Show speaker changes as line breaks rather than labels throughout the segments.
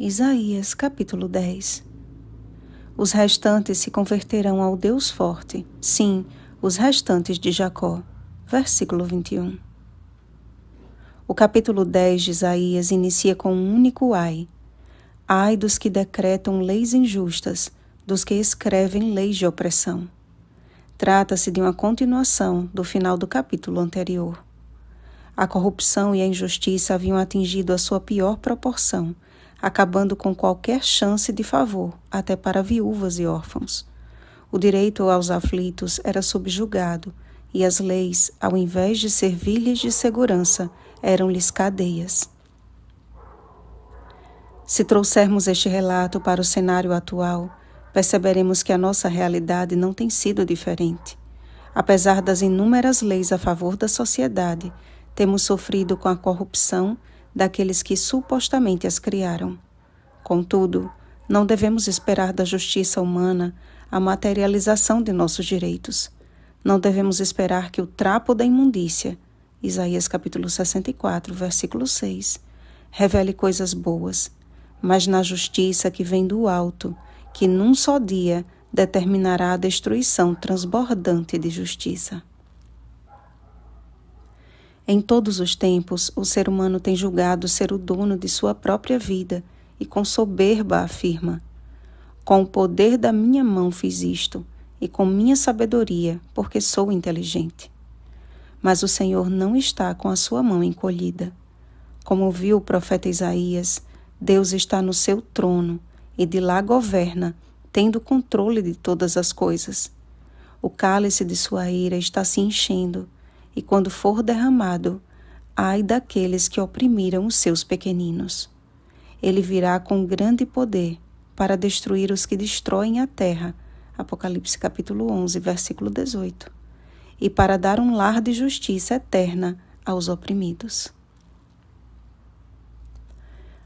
Isaías capítulo 10. Os restantes se converterão ao Deus forte, sim, os restantes de Jacó. Versículo 21. O capítulo 10 de Isaías inicia com um único ai. Ai dos que decretam leis injustas, dos que escrevem leis de opressão. Trata-se de uma continuação do final do capítulo anterior. A corrupção e a injustiça haviam atingido a sua pior proporção acabando com qualquer chance de favor, até para viúvas e órfãos. O direito aos aflitos era subjugado, e as leis, ao invés de servir-lhes de segurança, eram-lhes cadeias. Se trouxermos este relato para o cenário atual, perceberemos que a nossa realidade não tem sido diferente. Apesar das inúmeras leis a favor da sociedade, temos sofrido com a corrupção daqueles que supostamente as criaram. Contudo, não devemos esperar da justiça humana a materialização de nossos direitos. Não devemos esperar que o trapo da imundícia, Isaías capítulo 64, versículo 6, revele coisas boas, mas na justiça que vem do alto, que num só dia determinará a destruição transbordante de justiça. Em todos os tempos, o ser humano tem julgado ser o dono de sua própria vida e com soberba afirma: Com o poder da minha mão fiz isto, e com minha sabedoria, porque sou inteligente. Mas o Senhor não está com a sua mão encolhida. Como viu o profeta Isaías, Deus está no seu trono e de lá governa, tendo controle de todas as coisas. O cálice de sua ira está se enchendo e quando for derramado, ai daqueles que oprimiram os seus pequeninos. Ele virá com grande poder para destruir os que destroem a terra. Apocalipse capítulo 11, versículo 18. E para dar um lar de justiça eterna aos oprimidos.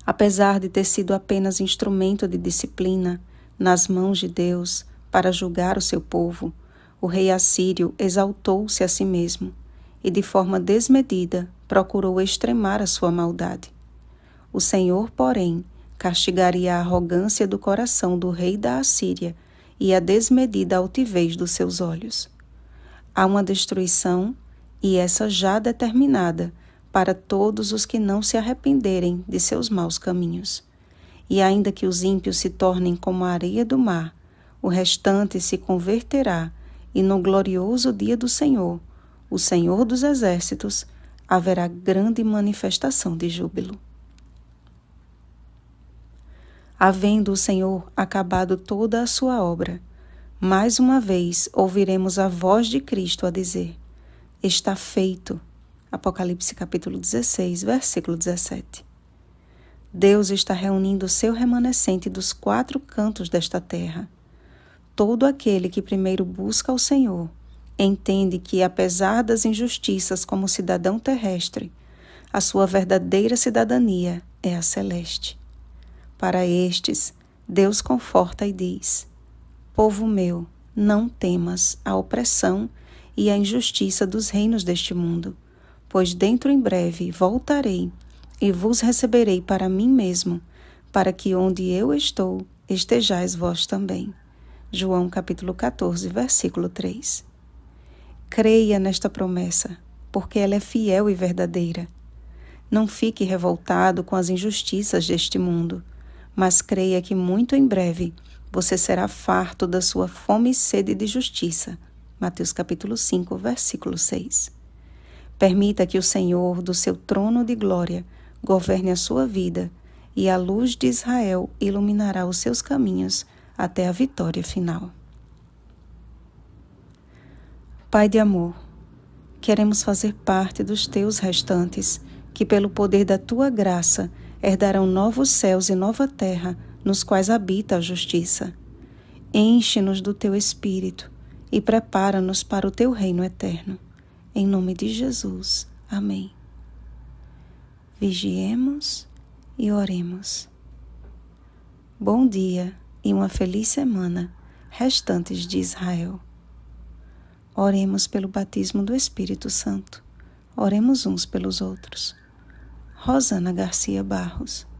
Apesar de ter sido apenas instrumento de disciplina nas mãos de Deus para julgar o seu povo, o rei assírio exaltou-se a si mesmo e de forma desmedida procurou extremar a sua maldade. O Senhor, porém, castigaria a arrogância do coração do rei da Assíria e a desmedida altivez dos seus olhos. Há uma destruição, e essa já determinada, para todos os que não se arrependerem de seus maus caminhos. E ainda que os ímpios se tornem como a areia do mar, o restante se converterá, e no glorioso dia do Senhor o Senhor dos Exércitos, haverá grande manifestação de júbilo. Havendo o Senhor acabado toda a sua obra, mais uma vez ouviremos a voz de Cristo a dizer: Está feito. Apocalipse capítulo 16, versículo 17. Deus está reunindo seu remanescente dos quatro cantos desta terra. Todo aquele que primeiro busca o Senhor entende que, apesar das injustiças como cidadão terrestre, a sua verdadeira cidadania é a celeste. Para estes, Deus conforta e diz: Povo meu, não temas a opressão e a injustiça dos reinos deste mundo, pois dentro em breve voltarei e vos receberei para mim mesmo, para que onde eu estou estejais vós também. João capítulo 14, versículo 3. Creia nesta promessa, porque ela é fiel e verdadeira. Não fique revoltado com as injustiças deste mundo, mas creia que muito em breve você será farto da sua fome e sede de justiça. Mateus capítulo 5, versículo 6. Permita que o Senhor, do seu trono de glória, governe a sua vida, e a luz de Israel iluminará os seus caminhos até a vitória final. Pai de amor, queremos fazer parte dos teus restantes, que pelo poder da tua graça herdarão novos céus e nova terra, nos quais habita a justiça. Enche-nos do teu espírito e prepara-nos para o teu reino eterno. Em nome de Jesus. Amém. Vigiemos e oremos. Bom dia e uma feliz semana, restantes de Israel. Oremos pelo batismo do Espírito Santo. Oremos uns pelos outros. Rosana Garcia Barros.